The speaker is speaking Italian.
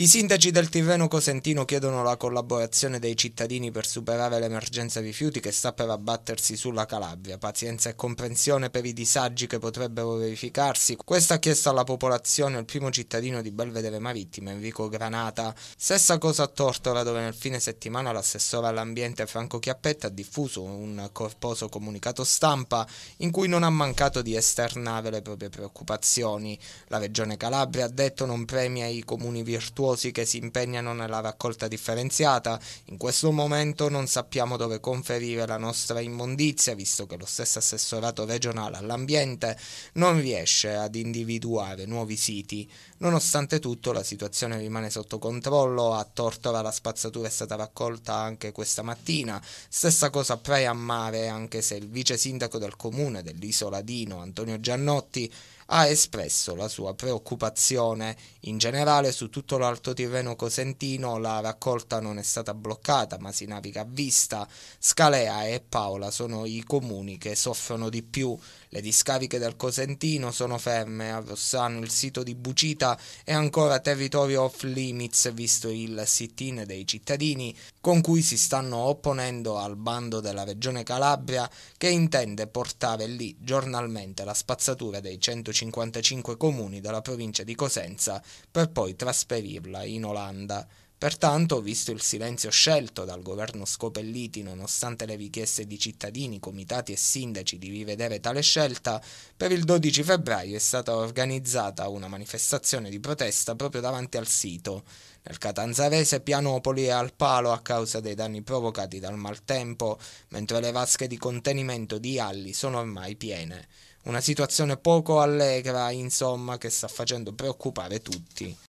I sindaci del Tirreno Cosentino chiedono la collaborazione dei cittadini per superare l'emergenza rifiuti che sta per abbattersi sulla Calabria. Pazienza e comprensione per i disagi che potrebbero verificarsi. Questo ha chiesto alla popolazione il primo cittadino di Belvedere Marittima, Enrico Granata. Stessa cosa a Tortora, dove nel fine settimana l'assessore all'ambiente Franco Chiappetta ha diffuso un corposo comunicato stampa in cui non ha mancato di esternare le proprie preoccupazioni. La regione Calabria ha detto non premia i comuni virtuosi virtuosi che si impegnano nella raccolta differenziata. In questo momento non sappiamo dove conferire la nostra immondizia, visto che lo stesso assessorato regionale all'ambiente non riesce ad individuare nuovi siti. Nonostante tutto la situazione rimane sotto controllo, a Tortora la spazzatura è stata raccolta anche questa mattina, stessa cosa a Praia Mare, anche se il vice sindaco del comune dell'isola Dino, Antonio Giannotti, ha espresso la sua preoccupazione in generale su tutto Tirreno Cosentino la raccolta non è stata bloccata, ma si naviga a vista. Scalea e Paola sono i comuni che soffrono di più le discariche del Cosentino sono ferme, a Rossano il sito di Bucita è ancora territorio off limits visto il sit-in dei cittadini con cui si stanno opponendo al bando della Regione Calabria che intende portare lì giornalmente la spazzatura dei 155 comuni della provincia di Cosenza per poi trasferirla in Olanda. Pertanto, visto il silenzio scelto dal governo Scopelliti nonostante le richieste di cittadini, comitati e sindaci di rivedere tale scelta, per il 12 febbraio è stata organizzata una manifestazione di protesta proprio davanti al sito. Nel Catanzarese Pianopoli e al palo a causa dei danni provocati dal maltempo, mentre le vasche di contenimento di Alli sono ormai piene. Una situazione poco allegra, insomma, che sta facendo preoccupare tutti.